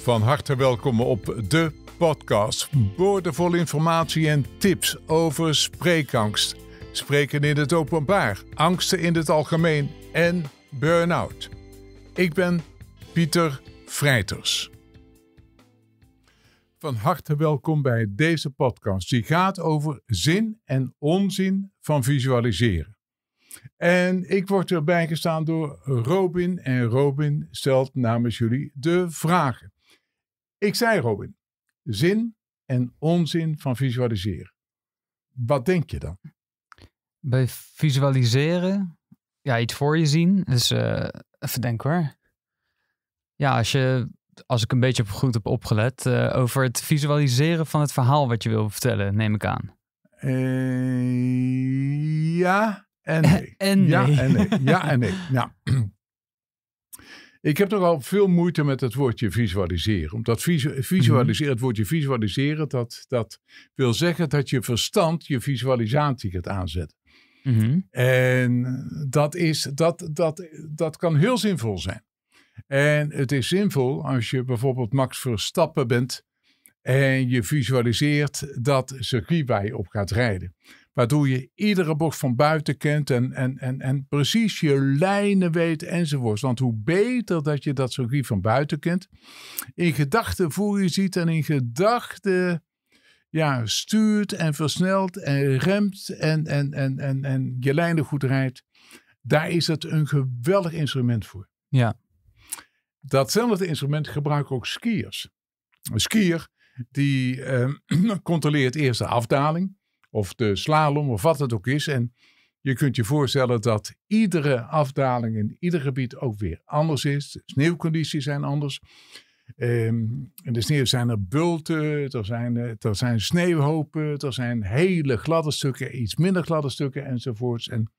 van harte welkom op de podcast. Boordevolle informatie en tips over spreekangst, spreken in het openbaar, angsten in het algemeen en burn-out. Ik ben Pieter Vrijters. Van harte welkom bij deze podcast. Die gaat over zin en onzin van visualiseren. En ik word erbij gestaan door Robin. En Robin stelt namens jullie de vragen. Ik zei, Robin, zin en onzin van visualiseren. Wat denk je dan? Bij visualiseren, ja, iets voor je zien. Dus uh, even denken hoor. Ja, als je, als ik een beetje goed heb opgelet, eh, over het visualiseren van het verhaal wat je wil vertellen, neem ik aan. Eh, ja en nee. en ja en nee. Ja en nee. Ja. Nou, ik heb nogal veel moeite met het woordje visualiseren. Omdat mhm. visualiseren, het woordje visualiseren, dat, dat wil zeggen dat je verstand je visualisatie gaat aanzetten. Mhm. En dat, is, dat, dat, dat kan heel zinvol zijn. En het is zinvol als je bijvoorbeeld Max Verstappen bent en je visualiseert dat circuit waar je op gaat rijden waardoor je iedere bocht van buiten kent en, en, en, en precies je lijnen weet enzovoorts. Want hoe beter dat je dat circuit van buiten kent, in gedachten voor je ziet en in gedachten ja, stuurt en versnelt en remt en, en, en, en, en je lijnen goed rijdt, daar is het een geweldig instrument voor. Ja. Datzelfde instrument gebruiken ook skiers. Een skier die ehm, controleert eerst de afdaling of de slalom of wat het ook is. En je kunt je voorstellen dat iedere afdaling in ieder gebied ook weer anders is. De sneeuwcondities zijn anders. Ehm, in de sneeuw zijn er bulten, er zijn, eh, er zijn sneeuwhopen, er zijn hele gladde stukken, iets minder gladde stukken enzovoorts. En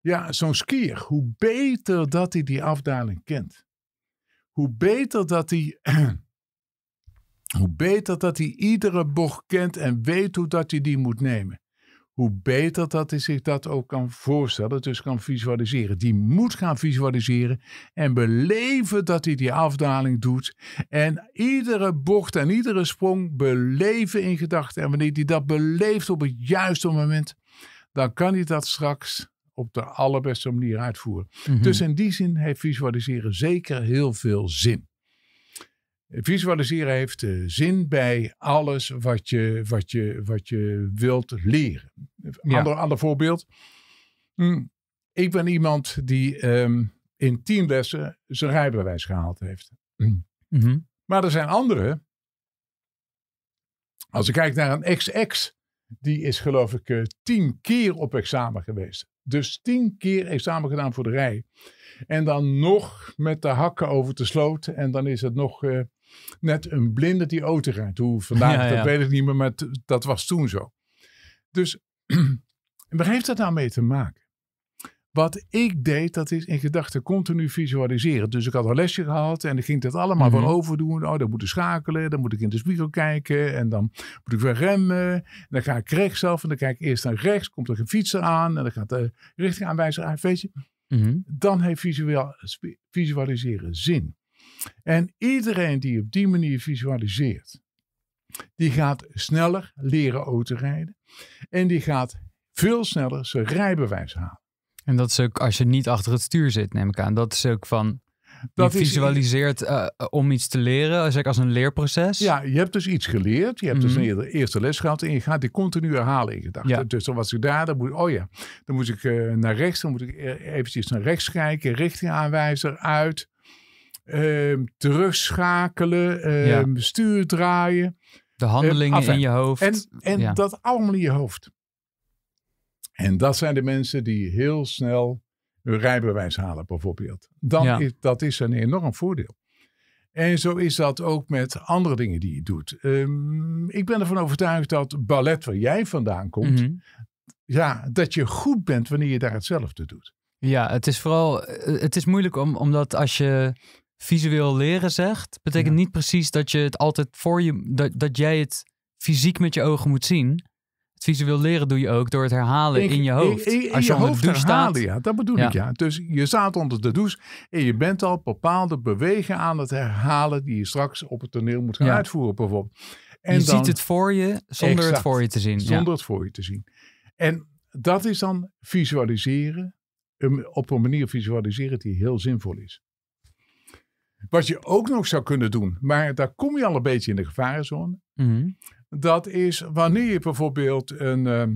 ja, zo'n skier, hoe beter dat hij die afdaling kent, hoe beter dat hij Hoe beter dat hij iedere bocht kent en weet hoe dat hij die moet nemen. Hoe beter dat hij zich dat ook kan voorstellen, dus kan visualiseren. Die moet gaan visualiseren en beleven dat hij die afdaling doet. En iedere bocht en iedere sprong beleven in gedachten. En wanneer hij dat beleeft op het juiste moment, dan kan hij dat straks op de allerbeste manier uitvoeren. Mhm. Dus in die zin heeft visualiseren zeker heel veel zin. Visualiseren heeft eh, zin bij alles wat je, wat je, wat je wilt leren. Ander, ander voorbeeld. Hm. Ik ben iemand die ehm, in tien lessen zijn rijbewijs gehaald heeft. Hmm. Mhm. Maar er zijn anderen. Als ik kijk naar een ex-ex, die is geloof ik uh, tien keer op examen geweest. Dus tien keer examen gedaan voor de rij. En dan nog met de hakken over de sloot. En dan is het nog eh, net een blinde die auto rijdt. Hoe vandaag, dat weet ik niet meer, maar dat was toen zo. Dus waar heeft dat nou mee te maken? Wat ik deed, dat is in gedachten continu visualiseren. Dus ik had een lesje gehad en ik ging dat allemaal mm overdoen. Oh, dan moet ik schakelen, dan moet ik in de spiegel kijken en dan moet ik weer remmen. dan ga ik rechtsaf en dan kijk ik eerst naar rechts, komt er een fietser aan en dan gaat de richtingaanwijzer aan, Weet je, mhm. dan heeft visualiseren zin. En iedereen die op die manier visualiseert, die gaat sneller leren auto rijden. En die gaat veel sneller zijn rijbewijs halen. En dat is ook als je niet achter het stuur zit, neem ik aan. Dat is ook van. Dat je visualiseert eh, om iets te leren, zeg als een leerproces. Ja, je hebt dus iets geleerd. Je hebt dus mhm. een eerste les gehad en je gaat die continu herhalen in gedachten. Dus dan was ik daar, dan moet, oh ja, dan moet ik eh, naar rechts, dan moet ik eh, eventjes naar rechts kijken, richting aanwijzer, uit. Ehm, terugschakelen, um, ehm, stuur draaien. De handelingen in je hoofd. En, en dat allemaal in je hoofd. En dat zijn de mensen die heel snel hun rijbewijs halen, bijvoorbeeld. Dan is, dat is een enorm voordeel. En zo is dat ook met andere dingen die je doet. Ehm, ik ben ervan overtuigd dat ballet waar jij vandaan komt, mhm. ja, dat je goed bent wanneer je daar hetzelfde doet. Ja, het is vooral, eh, het is moeilijk om, omdat als je visueel leren zegt, betekent niet precies dat je het altijd voor je, dat, dat jij het fysiek met je ogen moet zien. Het visueel leren doe je ook door het herhalen in je hoofd. Als je, hoofd douche herhalen, ja, dat bedoel ik ja. Dus je staat onder de douche en je bent al bepaalde bewegen aan het herhalen die je straks op het toneel moet gaan uitvoeren bijvoorbeeld. En je ziet het voor je zonder het voor je te zien. Zonder het voor je te zien. En dat is dan visualiseren, op een manier visualiseren die heel zinvol is. Wat je ook nog zou kunnen doen, maar daar kom je al een beetje in de gevarenzone. Mhm. Dat is wanneer je bijvoorbeeld een. Ehm,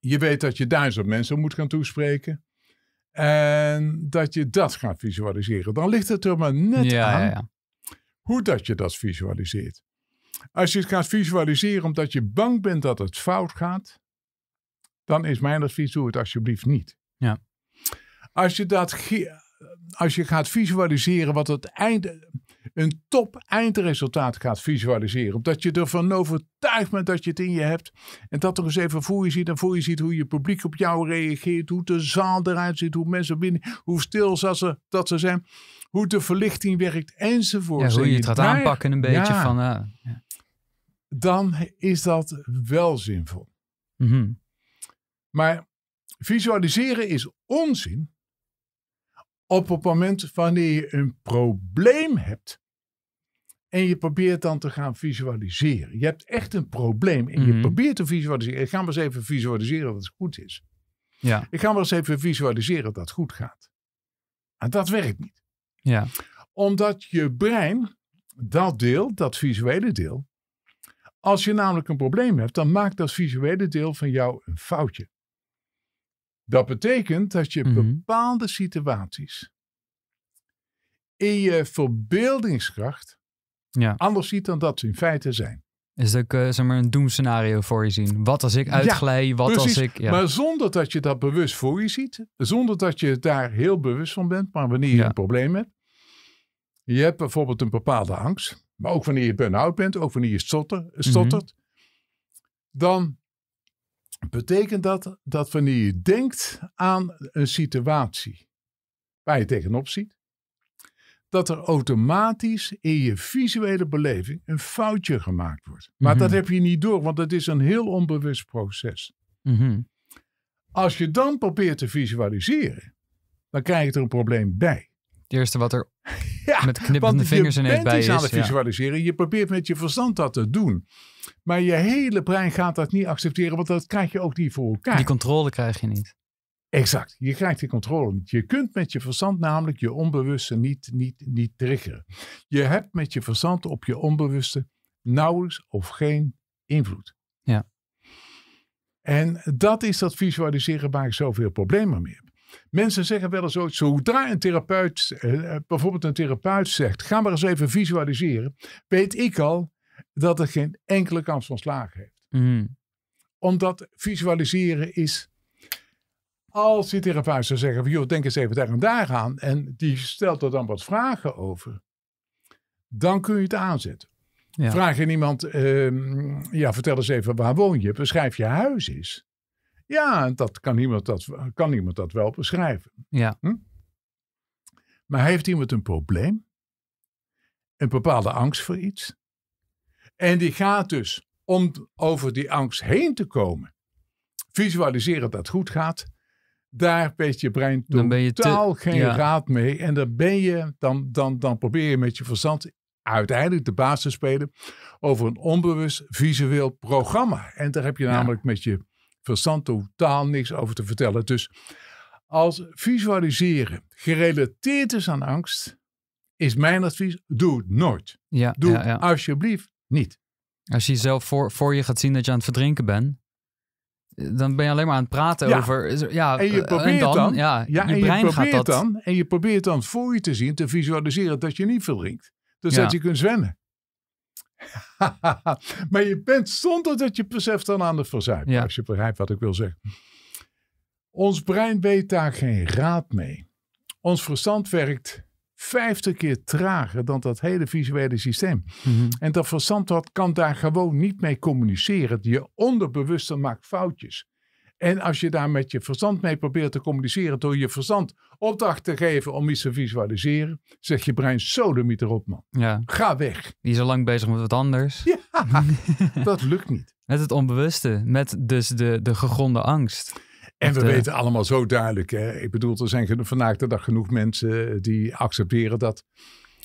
je weet dat je duizend mensen moet gaan toespreken. En dat je dat gaat visualiseren. Dan ligt het er maar net aan ja, ja. hoe dat je dat visualiseert. Als je het gaat visualiseren omdat je bang bent dat het fout gaat, dan is mijn advies: doe het alsjeblieft niet. Ja. Als je dat als je gaat visualiseren wat het einde, een top eindresultaat gaat visualiseren. Omdat je ervan overtuigd bent dat je het in je hebt. En dat er eens even voor je ziet. En voor je ziet hoe je publiek op jou reageert. Hoe de zaal eruit ziet. Hoe mensen binnen. Hoe stil ze, dat ze zijn. Hoe de verlichting werkt. Enzovoort. Ja, hoe je het gaat aanpakken een beetje. van, ja. Dan is dat wel zinvol. Mhm. Maar visualiseren is onzin op het moment wanneer je een probleem hebt en je probeert dan te gaan visualiseren. Je hebt echt een probleem en je mhm. probeert te visualiseren. Ik ga maar eens even visualiseren dat het goed is. Ja. Ik ga maar eens even visualiseren dat het goed gaat. En dat werkt niet. Ja. Omdat je brein, dat deel, dat visuele deel, als je namelijk een probleem hebt, dan maakt dat visuele deel van jou een foutje. Dat betekent dat je mhm. bepaalde situaties in je verbeeldingskracht ja. anders ziet dan dat ze in feite zijn. Is dat eh, zeg maar een doemscenario voor je zien? Wat als ik uitglij? wat als ik. Ja. Maar zonder dat je dat bewust voor je ziet, zonder dat je daar heel bewust van bent, maar wanneer je een probleem hebt. Je hebt bijvoorbeeld een bepaalde angst, maar ook wanneer je burn-out bent, ook wanneer je stotter, mhm. stottert, dan betekent dat dat wanneer je denkt aan een situatie waar je tegenop ziet, dat er automatisch in je visuele beleving een foutje gemaakt wordt. Maar dat mhm. heb je niet door, want dat is een heel onbewust proces. Mhm. Als je dan probeert te visualiseren, dan krijg je er een probleem bij. Het eerste wat er met knippende vingers ineens bij is. je bent aan het visualiseren. Je probeert met je verstand dat te doen. Maar je hele brein gaat dat niet accepteren. Want dat krijg je ook niet voor elkaar. Die controle krijg je niet. Exact. Je krijgt die controle niet. Je kunt met je verstand namelijk je onbewuste niet, niet, niet triggeren. Je hebt met je verstand op je onbewuste nauwelijks of geen invloed. Ja. En dat is dat visualiseren waar ik zoveel problemen mee heb. Mensen zeggen wel eens ooit, zodra een therapeut, eh, eh, bijvoorbeeld een therapeut zegt, ga maar eens even visualiseren, weet ik al dat het geen enkele kans van slagen heeft. Mhm. Omdat visualiseren is, als die therapeut zou zeggen, joh, denk eens even daar en daar aan, en die stelt er dan wat vragen over, dan kun je het aanzetten. Vraag je iemand, ehm, ja, vertel eens even waar woon je, beschrijf je huis eens. Ja, dat kan iemand dat, kan iemand dat wel beschrijven. Ja. Hm? Maar heeft iemand een probleem? Een bepaalde angst voor iets? En die gaat dus om over die angst heen te komen, visualiseren dat het goed gaat, daar weet je brein totaal je te, geen raad mee. En dan, ben je, dan, dan, dan probeer je met je verstand uiteindelijk de baas te spelen over een onbewust visueel programma. En daar heb je namelijk met je verstand totaal niks over te vertellen. Dus als visualiseren gerelateerd is aan angst, is mijn advies: doe het nooit. Ja, doe alsjeblieft niet. Als je zelf voor, voor je gaat zien dat je aan het verdrinken bent, dan ben je alleen maar aan het praten over. Ja, en je eh, probeert dan, ja, je en brein je gaat dat. Dan, en je probeert dan voor je te zien, te visualiseren dat je niet verdrinkt. Dus dat je kunt zwemmen. maar je bent zonder dat je beseft dan aan het verzuipen. Ja. Als je begrijpt wat ik wil zeggen. Ons brein weet daar geen raad mee. Ons verstand werkt vijftig keer trager dan dat hele visuele systeem. Mhm. En dat verstand dat kan daar gewoon niet mee communiceren. Je onderbewuste maakt foutjes. En als je daar met je verstand mee probeert te communiceren door je verstand opdracht te geven om iets te visualiseren, zegt je brein sodemiet erop man. Ja. Ga weg. Die is al lang bezig met wat anders. Ja, dat lukt niet. Met het onbewuste, met dus de, de gegronde angst. En we weten allemaal zo duidelijk. Hè? Ik bedoel, er zijn vandaag de dag genoeg mensen eh, die accepteren dat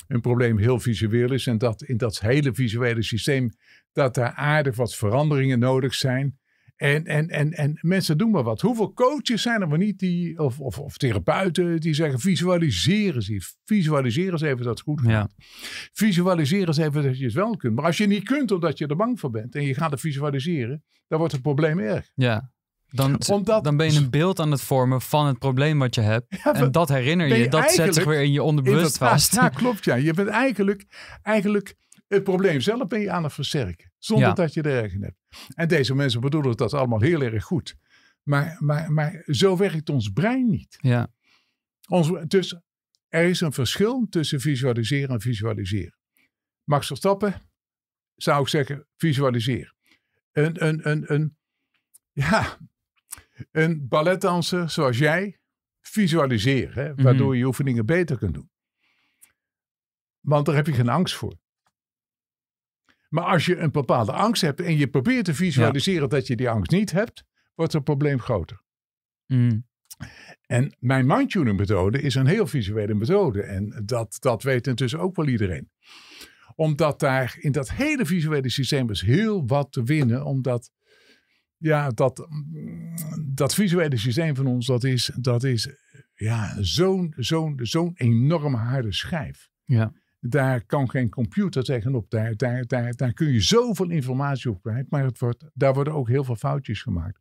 een probleem heel visueel is. En dat in dat hele visuele systeem, dat daar aardig wat veranderingen nodig zijn. En, en, en, en mensen doen maar wat. Hoeveel coaches zijn er maar niet die, of, of, of therapeuten die zeggen: visualiseren, ze. even. ze even dat het goed gaat. Ja. Visualiseer even dat je het wel kunt. Maar als je niet kunt omdat je er bang voor bent en je gaat het visualiseren, dan wordt het probleem erg. Ja. Dan, dan ben je een beeld aan het vormen van het probleem wat je hebt. en dat herinner je. dat zet zich weer in je onderbewust vast. Ja, klopt. Ja. Je bent eigenlijk, eigenlijk het probleem zelf ben je aan het versterken. Zonder dat je er erg in hebt. En deze mensen bedoelen dat allemaal heel erg goed. Maar, maar, maar zo werkt ons brein niet. Ja. Ons, dus er is een verschil tussen visualiseren en visualiseren. Max Verstappen zou ik zeggen, visualiseer. Een, een, een, een, ja, een balletdanser zoals jij, visualiseer. Hè, waardoor mhm. je oefeningen beter kunt doen. Want daar heb je geen angst voor. Maar als je een bepaalde angst hebt en je probeert te visualiseren dat je die angst niet hebt, wordt het probleem groter. Mm. En mijn mindtuning methode is een heel visuele methode. En dat, dat weet intussen ook wel iedereen. Omdat daar in dat hele visuele systeem is heel wat te winnen. Omdat ja, dat, mm, dat visuele systeem van ons, dat is, dat is ja, zo'n zo'n zo'n enorme harde schijf. Ja. Daar kan geen computer tegenop. Daar, daar, daar, daar kun je zoveel informatie op kwijt. Maar het wordt, daar worden ook heel veel foutjes gemaakt.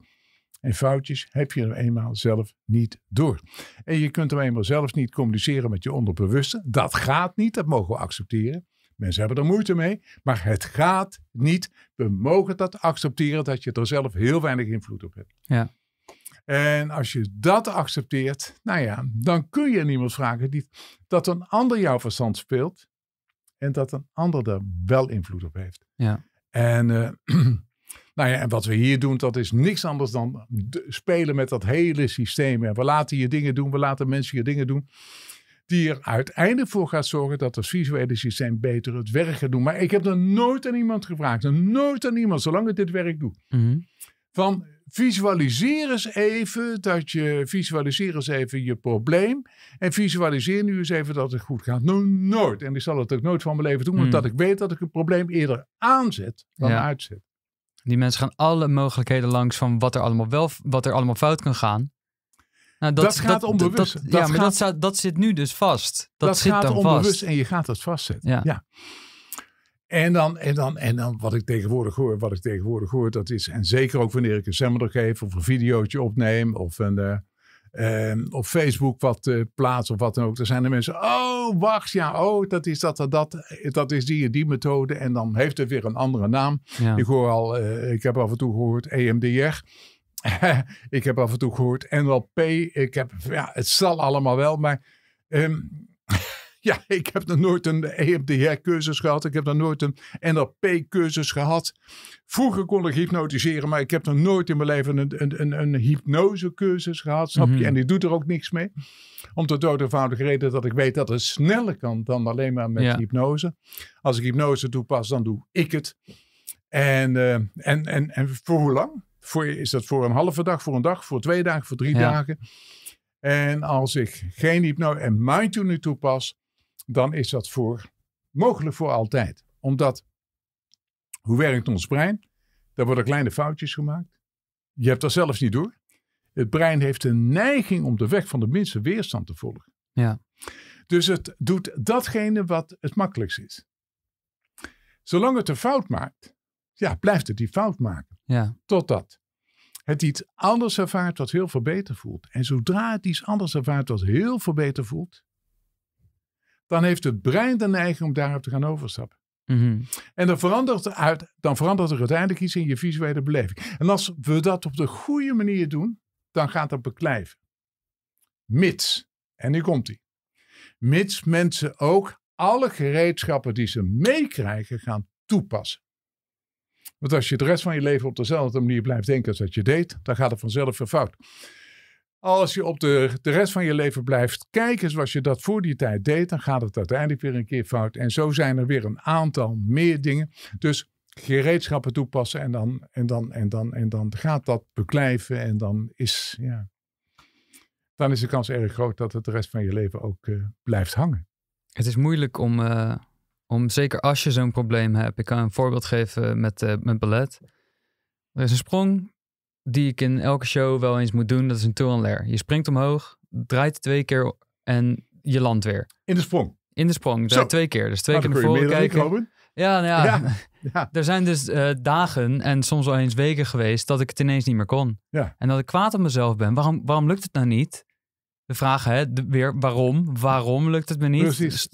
En foutjes heb je er eenmaal zelf niet door. En je kunt er eenmaal zelf niet communiceren met je onderbewuste. Dat gaat niet, dat mogen we accepteren. Mensen hebben er moeite mee, maar het gaat niet. We mogen dat accepteren dat je er zelf heel weinig invloed op hebt. Ja. En als je dat accepteert, nou ja, dan kun je niemand vragen die, dat een ander jouw verstand speelt en dat een ander daar wel invloed op heeft. Ja. En, eh, nou ja, en wat we hier doen, dat is niks anders dan spelen met dat hele systeem. En we laten je dingen doen, we laten mensen je dingen doen. Die er uiteindelijk voor gaat zorgen dat het visuele systeem beter het werk gaat doen. Maar ik heb er nooit aan iemand gevraagd. Nooit aan iemand, zolang ik dit werk doe. Mhm. Van visualiseer eens even dat je, visualiseer eens even je probleem. En visualiseer nu eens even dat het goed gaat. Nou, nooit. En ik zal het ook nooit van mijn leven doen, omdat hmm. ik weet dat ik een probleem eerder aanzet dan uitzet. Die mensen gaan alle mogelijkheden langs van wat er allemaal wel, wat er allemaal fout kan gaan. Nou, dat, dat, gaat onbewust. Dat, ja, maar dat, zit nu dus vast. Dat, zit gaat dan onbewust vast. en je gaat dat vastzetten. ja. En dan, en, dan, en dan wat ik tegenwoordig hoor, wat ik tegenwoordig hoor, dat is, en zeker ook wanneer ik een seminar geef of een videootje opneem of een, eh, ehm, op Facebook wat eh, plaats of wat dan ook. Dan zijn de mensen, oh wacht, ja, oh dat is dat, dat, dat, dat is die die methode. En dan heeft het weer een andere naam. Ik, hoor al, eh, ik heb af en toe gehoord EMDR. ik heb af en toe gehoord NLP. Ik heb, ja, het zal allemaal wel, maar ehm, Ja, ik heb nog nooit een EMDR-cursus gehad. Ik heb nog nooit een NLP-cursus gehad. Vroeger kon ik hypnotiseren, maar ik heb nog nooit in mijn leven een, een, een, een hypnosecursus gehad. Snap je? Mhm. En die doet er ook niks mee. Om de eenvoudige reden dat ik weet dat het sneller kan dan alleen maar met hypnose. Als ik hypnose toepas, dan doe ik het. En, eh, en, en, en voor hoe lang? Voor, is dat voor een halve dag, voor een dag, voor twee dagen, voor drie dagen? En als ik geen hypnose en mindfulness toepas, dan is dat voor mogelijk voor altijd. Omdat, hoe werkt ons brein? Daar worden kleine foutjes gemaakt. Je hebt dat zelfs niet door. Het brein heeft een neiging om de weg van de minste weerstand te volgen. Ja. Dus het doet datgene wat het makkelijkst is. Zolang het een fout maakt, ja, blijft het die fout maken. Ja. Totdat het iets anders ervaart wat heel veel beter voelt. En zodra het iets anders ervaart wat heel veel beter voelt, dan heeft het brein de neiging om daarop te gaan overstappen. Mhm. En dan verandert, uit, dan verandert er uiteindelijk iets in je visuele beleving. En als we dat op de goede manier doen, dan gaat dat beklijven. Mits, en nu komt hij. Mits mensen ook alle gereedschappen die ze meekrijgen gaan toepassen. Want als je de rest van je leven op dezelfde manier blijft denken als dat je deed, dan gaat het vanzelf verfout. fout. Als je op de, de rest van je leven blijft kijken zoals je dat voor die tijd deed, dan gaat het uiteindelijk weer een keer fout. En zo zijn er weer een aantal meer dingen. Dus gereedschappen toepassen en dan, en dan, en dan, en dan gaat dat beklijven. En dan is, ja, dan is de kans erg groot dat het de rest van je leven ook eh, blijft hangen. Het is moeilijk om, eh, om zeker als je zo'n probleem hebt. Ik kan een voorbeeld geven met, uh, met ballet. Er is een sprong, die ik in elke show wel eens moet doen, dat is een toe Je springt omhoog, draait twee keer en je landt weer. In de sprong? In de sprong, draait twee keer. Dus twee keer naar voren kijken. Ja, nou ja. ja, Er zijn dus eh, dagen en soms al eens weken geweest dat ik het ineens niet meer kon. Ja. En dat ik kwaad op mezelf ben. Waarom, waarom lukt het nou niet? We vragen hè, weer waarom? Waarom lukt het me niet? Precies.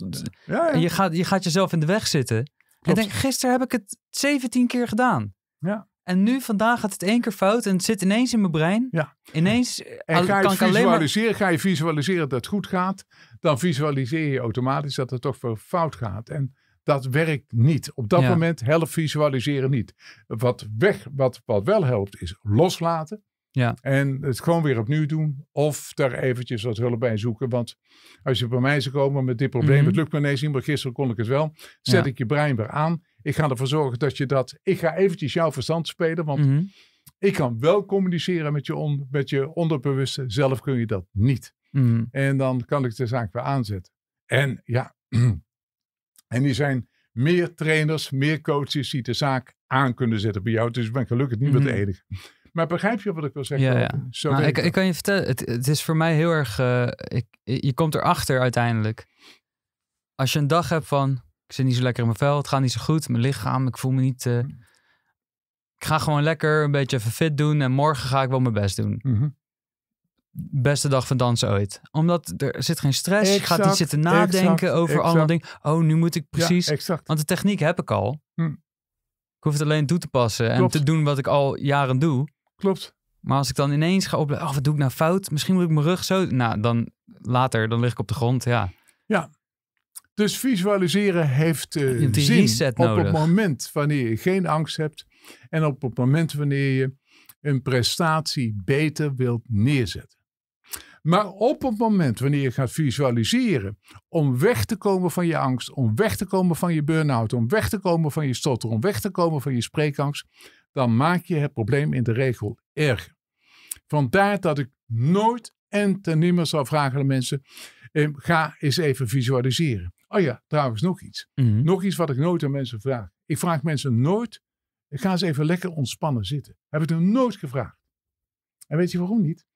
Ja, je gaat, je gaat jezelf in de weg zitten. Klopt. En denk, gisteren heb ik het 17 keer gedaan. Ja. En nu, vandaag gaat het één keer fout en het zit ineens in mijn brein. Ja. Ineens en eh, ga je, visualiseren, ga je visualiseren dat het goed gaat, dan visualiseer je automatisch dat het toch wel fout gaat. En dat werkt niet. Op dat moment helpt visualiseren niet. Wat, weg, wat, wat wel helpt is loslaten. Ja. En het gewoon weer opnieuw doen. Of daar eventjes wat hulp bij zoeken. Want als je bij mij zou komen met dit probleem, mhm. het lukt me ineens niet, maar gisteren kon ik het wel. Zet ik je brein weer aan ik ga ervoor zorgen dat je dat. Ik ga eventjes jouw verstand spelen. Want mhm. ik kan wel communiceren met je, on, met je onderbewuste. Zelf kun je dat niet. Mhm. En dan kan ik de zaak weer aanzetten. En ja. en die zijn meer trainers, meer coaches die de zaak aan kunnen zetten bij jou. Dus ik ben gelukkig niet mm -hmm. de mhm. enige. Maar begrijp je wat ik wil zeggen? Ja, ja. nou, ik, ik, kan je vertellen, het, is voor mij heel erg. Eh, ik, je komt erachter uiteindelijk. Als je een dag hebt van. Ik zit niet zo lekker in mijn vel. Het gaat niet zo goed. Mijn lichaam, ik voel me niet. Eh, mm. Ik ga gewoon lekker een beetje even fit doen. En morgen ga ik wel mijn best doen. Mhm. Beste dag van dansen ooit. Omdat er zit geen stress. Exact, je gaat niet zitten nadenken over allemaal dingen. Oh, nu moet ik precies. want de techniek heb ik al. Mm. Ik hoef het alleen toe te passen en te doen wat ik al jaren doe. Klopt. Maar als ik dan ineens ga opletten, oh, wat doe ik nou fout? Misschien moet ik mijn rug zo. Nou, dan later, dan lig ik op de grond. Ja. Ja, dus visualiseren heeft eh, zin op het moment wanneer je geen angst hebt en op het moment wanneer je een prestatie beter wilt neerzetten. Maar op het moment wanneer je gaat visualiseren om weg te komen van je angst, om weg te komen van je burn-out, om weg te komen van je stotter, om weg te komen van je spreekangst, dan maak je het probleem in de regel erger. Vandaar dat ik nooit en ten nimmer zal vragen aan de mensen, eh, ga eens even visualiseren. Oh ja, trouwens nog iets. Mhm. Nog iets wat ik nooit aan mensen vraag. Ik vraag mensen nooit, ik ga eens even lekker ontspannen zitten. Heb ik nog nooit gevraagd. En weet je waarom niet?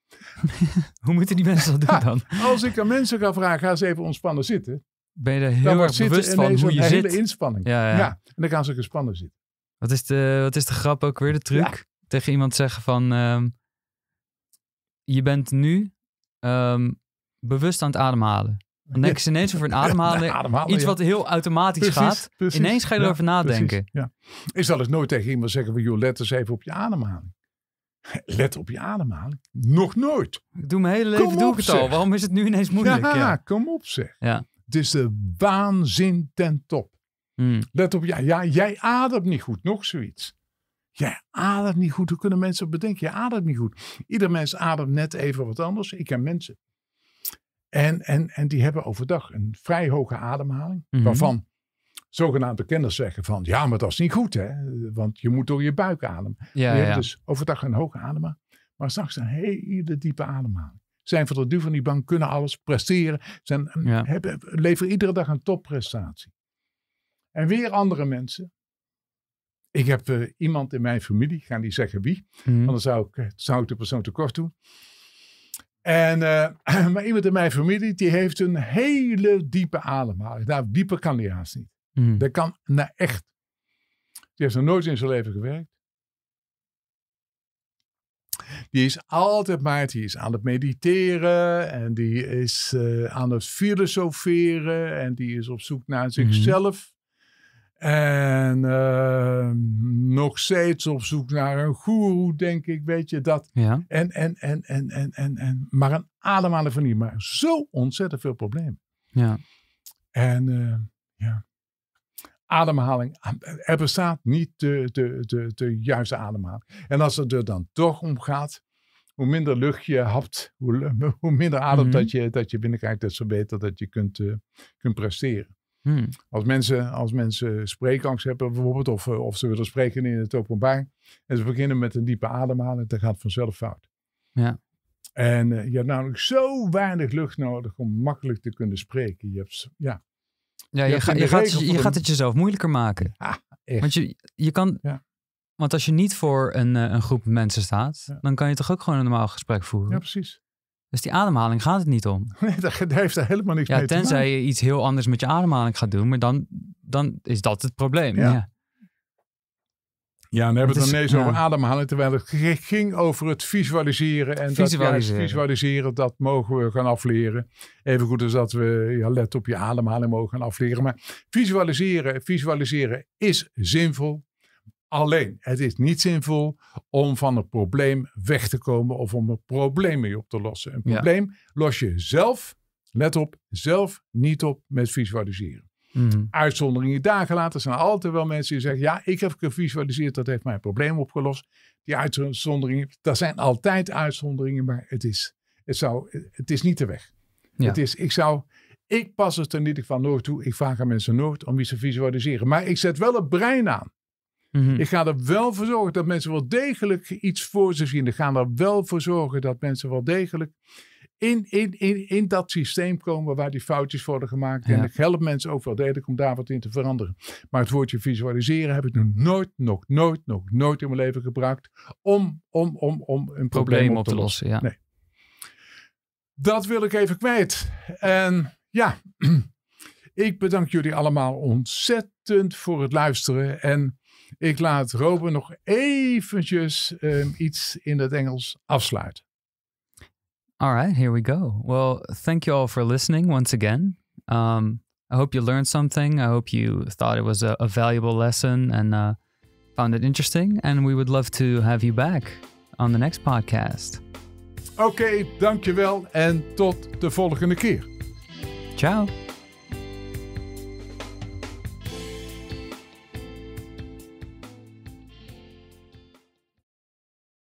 Hoe moeten die mensen dat doen dan? als ik aan mensen ga vragen, ga eens even ontspannen zitten. Ben je er heel erg bewust van hoe je zit? hele inspanning. Ja, ja. en dan gaan ze gespannen zitten. Wat is de, wat is de grap ook weer, de truc? Tegen iemand zeggen van, ehm, je bent nu ehm, bewust aan het ademhalen. Dan denk je ineens over een ademhaling. iets wat heel automatisch gaat. ineens ga je erover nadenken. Ja. ik zal eens nooit tegen iemand zeggen van... joh, let eens even op je ademhaling. Let op je ademhaling. Nog nooit. Ik doe mijn hele leven kom doe op, ik het al. Waarom is het nu ineens moeilijk? Ja, kom op zeg. Het is de waanzin ten top. Hmm. Let op, ja, ja, jij ademt niet goed. Nog zoiets. Jij ademt niet goed. Hoe kunnen mensen bedenken? Je ademt niet goed. Ieder mens ademt net even wat anders. Ik heb mensen en, en, en die hebben overdag een vrij hoge ademhaling. Mhm. Waarvan zogenaamde kenners zeggen van ja, maar dat is niet goed, hè? Want je moet door je buik ademen. je hebt dus overdag een hoge ademhaling, maar s'nachts een hele diepe ademhaling. Zijn van de duur van die bank, kunnen alles presteren, zijn, hebben, leveren iedere dag een topprestatie. En weer andere mensen. Ik heb eh, iemand in mijn familie, gaan die zeggen wie, mhm. want dan zou ik, eh, zou ik de persoon tekort doen. En, eh, maar iemand in mijn familie die heeft een hele diepe ademhaling. Nou, dieper kan die haast niet. Hmm. Dat kan, nou echt. Die heeft nog nooit in zijn leven gewerkt. Die is altijd maar, die is aan het mediteren en die is eh, aan het filosoferen en die is op zoek naar hmm. zichzelf. En eh, nog steeds op zoek naar een goeroe, denk ik, weet je dat. En, en, en, en, en, en, en, maar een ademhaling van hier, maar zo ontzettend veel problemen. Ja. En eh, ja, ademhaling, ah, er bestaat niet de, de, de, juiste ademhaling. En als het er dan toch om gaat, hoe minder lucht je hapt, hoe, hoe minder adem mhm. dat, je, dat je binnenkrijgt, des te beter dat je kunt, eh, kunt presteren. Hmm. Als, mensen, als mensen spreekangst hebben bijvoorbeeld, of, eh, of ze willen spreken in het openbaar. En ze beginnen met een diepe ademhaling, dan gaat vanzelf fout. Ja. En eh, je hebt namelijk zo weinig lucht nodig om makkelijk te kunnen spreken. Je hebt, ja. Ja, je, je gaat, je, gaat het jezelf moeilijker maken. Ah, Want je, je kan, Want als je niet voor een, eh, een groep mensen staat, dan kan je toch ook gewoon een normaal gesprek voeren? Ja, precies. Dus die ademhaling gaat het niet om. Nee, daar, heeft er helemaal niks mee te maken. Tenzij je iets heel anders met je ademhaling gaat doen, maar dan, dan is dat het probleem. Ja. ja. en dan hebben we het dan ineens over terwijl het ging over het visualiseren. En visualiseren. Dat, visualiseren, dat mogen we gaan afleren. Even goed als dat we, ja, let op je ademhaling mogen gaan afleren. Maar visualiseren, visualiseren is zinvol, Alleen, het is niet zinvol om van een probleem weg te komen of om een probleem mee op te lossen. Een probleem los je zelf, let op, zelf niet op met visualiseren. Mhm. Uitzonderingen dagen later zijn altijd wel mensen die zeggen: Ja, ik heb gevisualiseerd, dat heeft mijn probleem opgelost. Die uitzonderingen, dat zijn altijd uitzonderingen, maar het is, het zou, het is niet de weg. Het is, ik zou, ik pas het er niet van nooit toe. Ik vraag aan mensen nooit om iets te visualiseren. Maar ik zet wel het brein aan. Mhm. Ik ga er wel voor zorgen dat mensen wel degelijk iets voor zich zien. Ik ga er wel voor zorgen dat mensen wel degelijk in, in, in, in dat systeem komen waar die foutjes worden gemaakt. En ik help mensen ook wel degelijk om daar wat in te veranderen. Maar het woordje visualiseren heb ik nu nooit, nog nooit, nog nooit in mijn leven gebruikt om, om, om, om een probleem, op te, lossen. lossen ja. nee. Dat wil ik even kwijt. En ja, ik bedank jullie allemaal ontzettend voor het luisteren. En ik laat Robert nog eventjes ehm, iets in het Engels afsluiten. All right, here we go. Well, thank you all for listening once again. Um, I hope you learned something. I hope you thought it was a, a valuable lesson and uh, found it interesting. And we would love to have you back on the next podcast. Oké, dankjewel en tot de volgende keer. Ciao.